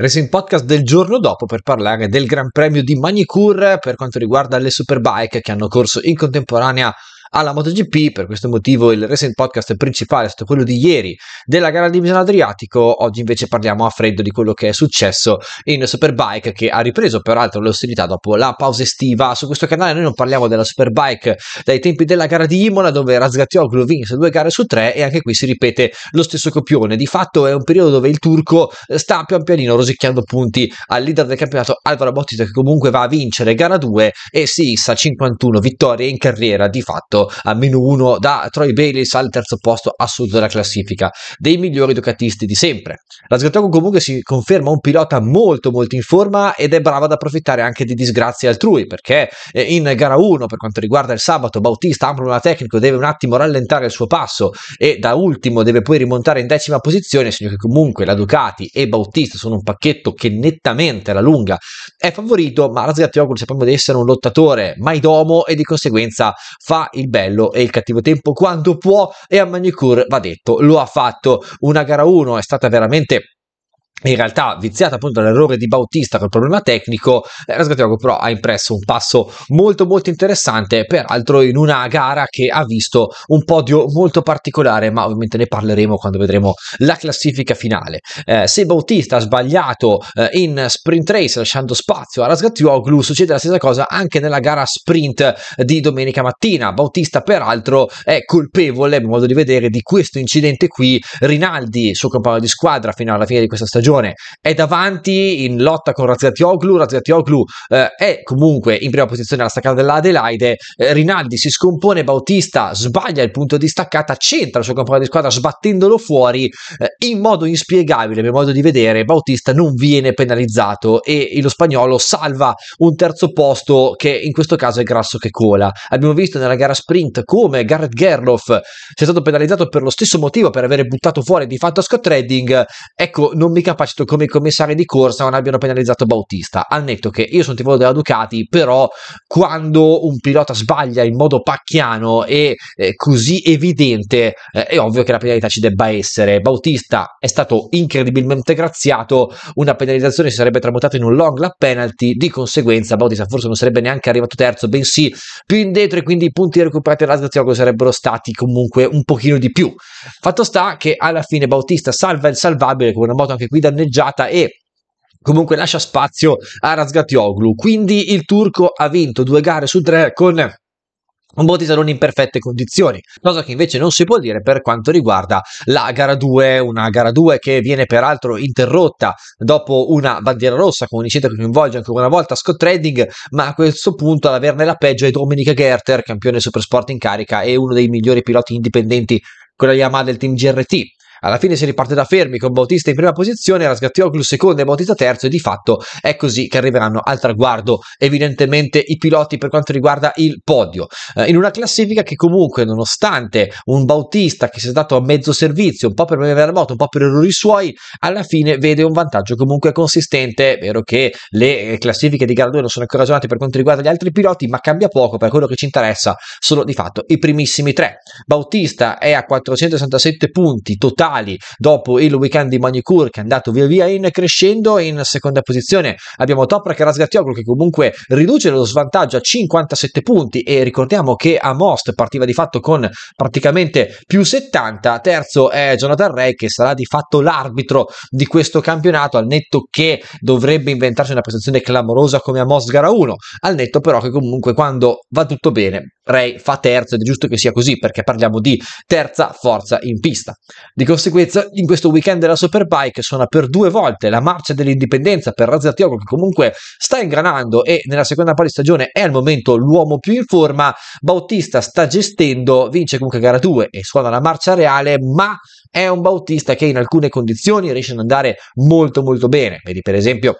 Racing Podcast del giorno dopo per parlare del Gran Premio di Magny per quanto riguarda le Superbike che hanno corso in contemporanea alla MotoGP. Per questo motivo il recent Podcast principale è stato quello di ieri della gara di Misano Adriatico. Oggi invece parliamo a freddo di quello che è successo in Superbike, che ha ripreso peraltro le ostilità dopo la pausa estiva. Su questo canale noi non parliamo della Superbike dai tempi della gara di Imola, dove Razgatioglu vinse due gare su tre, e anche qui si ripete lo stesso copione. Di fatto è un periodo dove il turco sta pian pianino rosicchiando punti al leader del campionato Alvaro Bautista, che comunque va a vincere gara 2 e si issa 51 vittorie in carriera di fatto giocato a meno 1 da Troy Bayliss al terzo posto assoluto della classifica, dei migliori ducatisti di sempre. La Sgatoku comunque si conferma un pilota molto molto in forma ed è brava ad approfittare anche di disgrazie altrui, perché eh, in gara 1 per quanto riguarda il sabato Bautista ha un problema tecnico deve un attimo rallentare il suo passo e da ultimo deve poi rimontare in decima posizione, segno che comunque la Ducati e Bautista sono un pacchetto che nettamente alla lunga è favorito, ma la Razgattioglu sappiamo di essere un lottatore mai domo e di conseguenza fa il bello e il cattivo tempo quando può e a Magnicur va detto, lo ha fatto. Una gara 1 è stata veramente in realtà viziata appunto dall'errore di Bautista col problema tecnico, la eh, Sgatiago però ha impresso un passo molto molto interessante, peraltro in una gara che ha visto un podio molto particolare, ma ovviamente ne parleremo quando vedremo la classifica finale. Eh, se Bautista ha sbagliato eh, in sprint race lasciando spazio a Rasgatioglu, succede la stessa cosa anche nella gara sprint di domenica mattina. Bautista peraltro è colpevole, a mio modo di vedere, di questo incidente qui. Rinaldi, suo compagno di squadra fino alla fine di questa stagione, stagione è davanti in lotta con Razziatioglu, Razziatioglu eh, è comunque in prima posizione alla staccata dell'Adelaide, eh, Rinaldi si scompone, Bautista sbaglia il punto di staccata, centra il suo compagno di squadra sbattendolo fuori eh, in modo inspiegabile, a mio modo di vedere, Bautista non viene penalizzato e lo spagnolo salva un terzo posto che in questo caso è grasso che cola. Abbiamo visto nella gara sprint come Garrett Gerloff sia stato penalizzato per lo stesso motivo, per aver buttato fuori di fatto Scott Redding, ecco non mi capisco capacito come i commissari di corsa non abbiano penalizzato Bautista. Al netto che io sono tifoso della Ducati, però quando un pilota sbaglia in modo pacchiano e eh, così evidente, eh, è ovvio che la penalità ci debba essere. Bautista è stato incredibilmente graziato, una penalizzazione si sarebbe tramutata in un long lap penalty, di conseguenza Bautista forse non sarebbe neanche arrivato terzo, bensì più indietro e quindi i punti recuperati dalla Zaziogo sarebbero stati comunque un pochino di più. Fatto sta che alla fine Bautista salva il salvabile con una moto anche qui da danneggiata e comunque lascia spazio a Razgatioglu. Quindi il turco ha vinto due gare su tre con un non in perfette condizioni, cosa che invece non si può dire per quanto riguarda la gara 2, una gara 2 che viene peraltro interrotta dopo una bandiera rossa con un incidente che coinvolge anche una volta Scott Redding, ma a questo punto ad averne la peggio è Dominica Gerter, campione Supersport in carica e uno dei migliori piloti indipendenti con la Yamaha del team GRT. Alla fine si riparte da fermi con Bautista in prima posizione, Rasgattioglu secondo e Bautista terzo e di fatto è così che arriveranno al traguardo evidentemente i piloti per quanto riguarda il podio. Eh, in una classifica che comunque nonostante un Bautista che si è dato a mezzo servizio, un po' per avere la moto, un po' per errori suoi, alla fine vede un vantaggio comunque consistente, è vero che le eh, classifiche di gara 2 non sono ancora ragionate per quanto riguarda gli altri piloti, ma cambia poco per quello che ci interessa, sono di fatto i primissimi tre. Bautista è a 467 punti totali mondiali, dopo il weekend di Manicur che è andato via via in crescendo, in seconda posizione abbiamo Toprak e Rasgatioglu che comunque riduce lo svantaggio a 57 punti e ricordiamo che a Most partiva di fatto con praticamente più 70, terzo è Jonathan Ray che sarà di fatto l'arbitro di questo campionato al netto che dovrebbe inventarsi una prestazione clamorosa come a Most gara 1, al netto però che comunque quando va tutto bene Ray fa terzo ed è giusto che sia così perché parliamo di terza forza in pista. Di conseguenza conseguenza in questo weekend della Superbike suona per due volte la marcia dell'indipendenza per Razzatioglu che comunque sta ingranando e nella seconda parte di stagione è al momento l'uomo più in forma, Bautista sta gestendo, vince comunque gara 2 e suona la marcia reale ma è un Bautista che in alcune condizioni riesce ad andare molto molto bene, vedi per esempio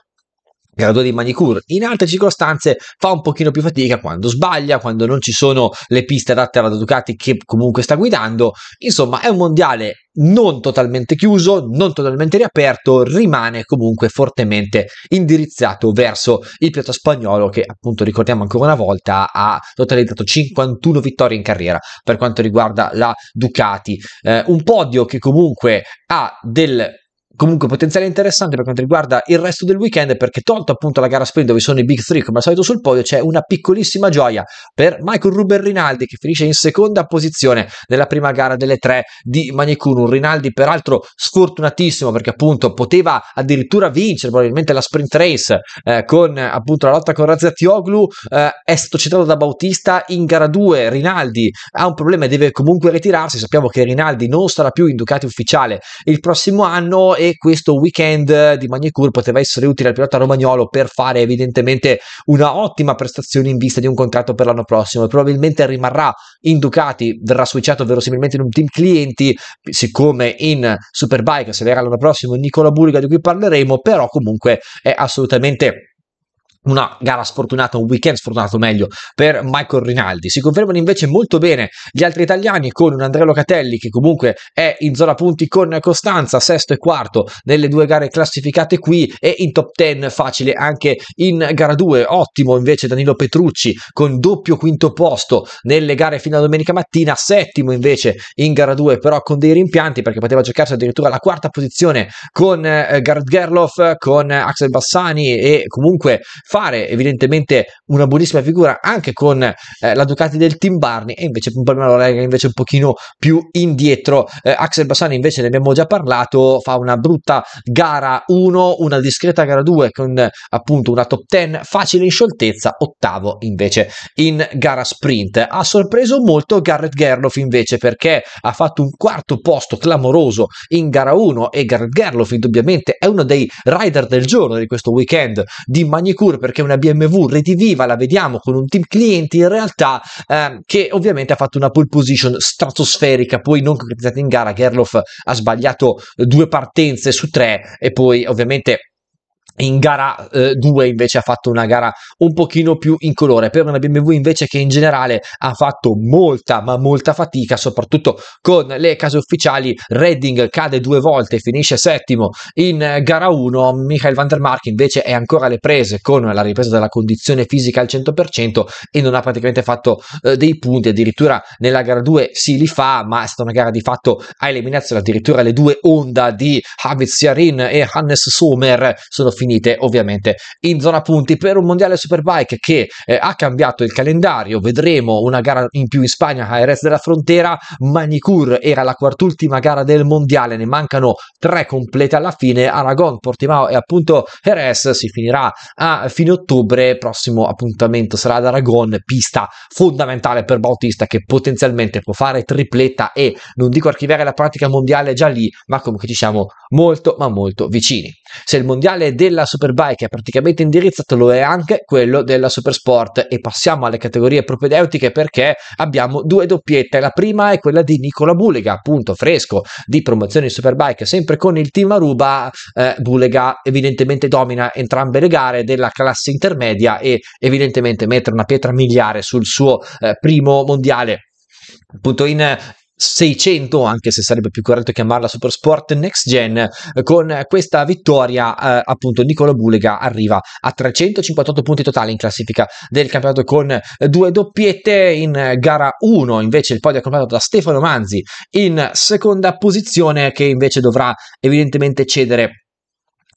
grado di manicure. In altre circostanze fa un pochino più fatica quando sbaglia, quando non ci sono le piste adatte alla Ducati che comunque sta guidando. Insomma, è un mondiale non totalmente chiuso, non totalmente riaperto, rimane comunque fortemente indirizzato verso il piatto spagnolo che appunto ricordiamo ancora una volta ha totalizzato 51 vittorie in carriera per quanto riguarda la Ducati, eh, un podio che comunque ha del comunque potenziale interessante per quanto riguarda il resto del weekend perché tolto appunto la gara sprint dove sono i big three come al solito sul podio c'è una piccolissima gioia per Michael Ruben Rinaldi che finisce in seconda posizione nella prima gara delle tre di Manicunu Rinaldi peraltro sfortunatissimo perché appunto poteva addirittura vincere probabilmente la sprint race eh, con appunto la lotta con Razziatioglu eh, è stato citato da Bautista in gara 2 Rinaldi ha un problema e deve comunque ritirarsi sappiamo che Rinaldi non sarà più in Ducati ufficiale il prossimo anno e questo weekend di Magnicur poteva essere utile al pilota romagnolo per fare evidentemente una ottima prestazione in vista di un contratto per l'anno prossimo e probabilmente rimarrà in Ducati, verrà switchato verosimilmente in un team clienti, siccome in Superbike se verrà l'anno prossimo Nicola Buriga di cui parleremo, però comunque è assolutamente una gara sfortunata, un weekend sfortunato meglio per Michael Rinaldi. Si confermano invece molto bene gli altri italiani con un Andrea Locatelli che comunque è in zona punti con Costanza, sesto e quarto nelle due gare classificate qui e in top ten facile anche in gara 2. Ottimo invece Danilo Petrucci con doppio quinto posto nelle gare fino a domenica mattina, settimo invece in gara 2 però con dei rimpianti perché poteva giocarsi addirittura la quarta posizione con eh, Gerloff, con Axel Bassani e comunque fa fare evidentemente una buonissima figura anche con eh, la Ducati del Team Barney e invece Palmarola è invece un pochino più indietro eh, Axel Bassani invece ne abbiamo già parlato fa una brutta gara 1 una discreta gara 2 con appunto una top 10 facile in scioltezza ottavo invece in gara sprint ha sorpreso molto Garrett Gerloff invece perché ha fatto un quarto posto clamoroso in gara 1 e Garrett Gerloff indubbiamente è uno dei rider del giorno di questo weekend di Magnicur perché una BMW rediviva la vediamo con un team clienti in realtà eh, che ovviamente ha fatto una pole position stratosferica, poi non concretizzata in gara, Gerloff ha sbagliato due partenze su tre e poi ovviamente in gara 2 eh, invece ha fatto una gara un pochino più in colore per una BMW invece che in generale ha fatto molta ma molta fatica soprattutto con le case ufficiali Redding cade due volte finisce settimo in eh, gara 1 Michael van der Mark invece è ancora alle prese con la ripresa della condizione fisica al 100% e non ha praticamente fatto eh, dei punti addirittura nella gara 2 si li fa ma è stata una gara di fatto a eliminazione addirittura le due onda di Havitz Yarin e Hannes Sommer sono finite finite ovviamente in zona punti per un mondiale Superbike che eh, ha cambiato il calendario, vedremo una gara in più in Spagna a Jerez della Frontera, Manicur era la quart'ultima gara del mondiale, ne mancano tre complete alla fine, Aragon, Portimao e appunto Jerez si finirà a fine ottobre, prossimo appuntamento sarà ad Aragon, pista fondamentale per Bautista che potenzialmente può fare tripletta e non dico archiviare la pratica mondiale già lì, ma comunque ci siamo molto ma molto vicini. Se il mondiale della della Superbike è praticamente indirizzato lo è anche quello della Supersport e passiamo alle categorie propedeutiche perché abbiamo due doppiette, la prima è quella di Nicola Bulega, appunto fresco di promozione Superbike, sempre con il team Aruba, eh, Bulega evidentemente domina entrambe le gare della classe intermedia e evidentemente mette una pietra miliare sul suo eh, primo mondiale appunto in 600, anche se sarebbe più corretto chiamarla Supersport Next Gen, con questa vittoria eh, appunto Nicola Bulega arriva a 358 punti totali in classifica del campionato con due doppiette in gara 1, invece il podio è completato da Stefano Manzi in seconda posizione che invece dovrà evidentemente cedere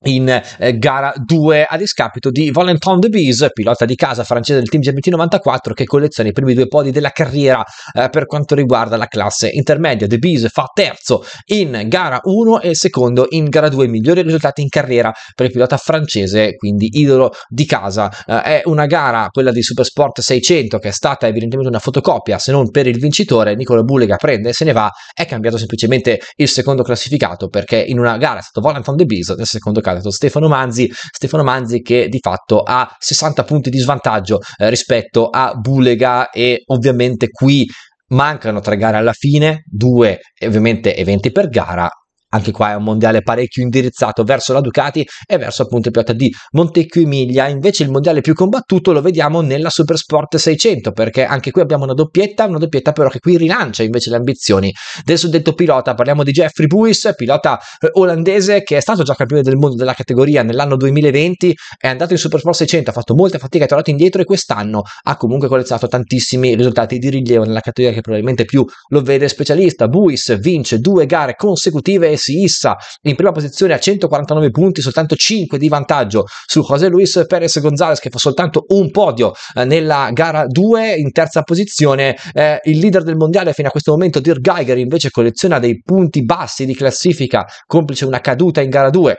in eh, gara 2 a discapito di Valentin de Bees, pilota di casa francese del team GMT94 che colleziona i primi due podi della carriera eh, per quanto riguarda la classe intermedia. De Bees fa terzo in gara 1 e secondo in gara 2, migliori risultati in carriera per il pilota francese, quindi idolo di casa. Eh, è una gara, quella di Supersport 600, che è stata evidentemente una fotocopia, se non per il vincitore, Nicola Bulega prende e se ne va, è cambiato semplicemente il secondo classificato perché in una gara è stato Valentin de Bees nel secondo caso giocato Stefano Manzi, Stefano Manzi che di fatto ha 60 punti di svantaggio eh, rispetto a Bulega e ovviamente qui mancano tre gare alla fine, due ovviamente eventi per gara, anche qua è un mondiale parecchio indirizzato verso la Ducati e verso appunto il pilota di Montecchio Emilia. Invece il mondiale più combattuto lo vediamo nella Supersport 600 perché anche qui abbiamo una doppietta, una doppietta però che qui rilancia invece le ambizioni del suddetto pilota. Parliamo di Jeffrey Buis, pilota eh, olandese che è stato già campione del mondo della categoria nell'anno 2020, è andato in Supersport 600, ha fatto molta fatica, è tornato indietro e quest'anno ha comunque collezionato tantissimi risultati di rilievo nella categoria che probabilmente più lo vede specialista. Buis vince due gare consecutive e si issa in prima posizione a 149 punti, soltanto 5 di vantaggio su José Luis Pérez González che fa soltanto un podio eh, nella gara 2, in terza posizione eh, il leader del mondiale fino a questo momento Dirk Geiger invece colleziona dei punti bassi di classifica, complice una caduta in gara 2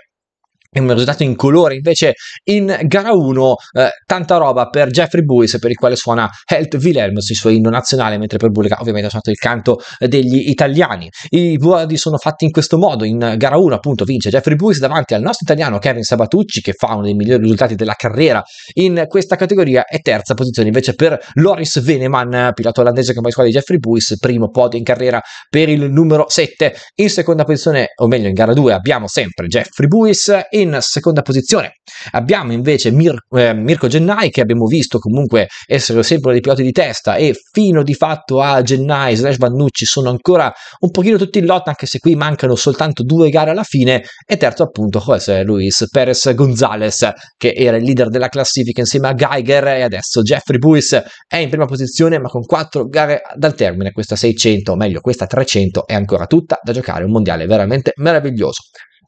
è un risultato in colore. Invece in gara 1 eh, tanta roba per Jeffrey Buis per il quale suona Helt Wilhelms il suo inno nazionale mentre per Bulga ovviamente ha suonato il canto degli italiani. I vuoti sono fatti in questo modo. In gara 1 appunto vince Jeffrey Buis davanti al nostro italiano Kevin Sabatucci che fa uno dei migliori risultati della carriera in questa categoria e terza posizione invece per Loris Veneman pilota olandese compagno squadra di Jeffrey Buis primo podio in carriera per il numero 7 in seconda posizione o meglio in gara 2 abbiamo sempre Jeffrey Buis e in seconda posizione. Abbiamo invece Mir- eh, Mirko Gennai che abbiamo visto comunque essere sempre dei piloti di testa e fino di fatto a Gennai slash Vannucci sono ancora un pochino tutti in lotta anche se qui mancano soltanto due gare alla fine e terzo appunto José Luis Perez Gonzalez che era il leader della classifica insieme a Geiger e adesso Jeffrey Buis è in prima posizione ma con quattro gare dal termine questa 600 o meglio questa 300 è ancora tutta da giocare un mondiale veramente meraviglioso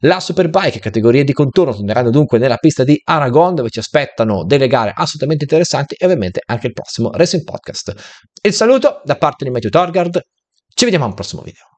la Superbike, categorie di contorno, torneranno dunque nella pista di Aragon dove ci aspettano delle gare assolutamente interessanti e ovviamente anche il prossimo Racing Podcast. Il saluto da parte di Matthew Torgard, ci vediamo al prossimo video.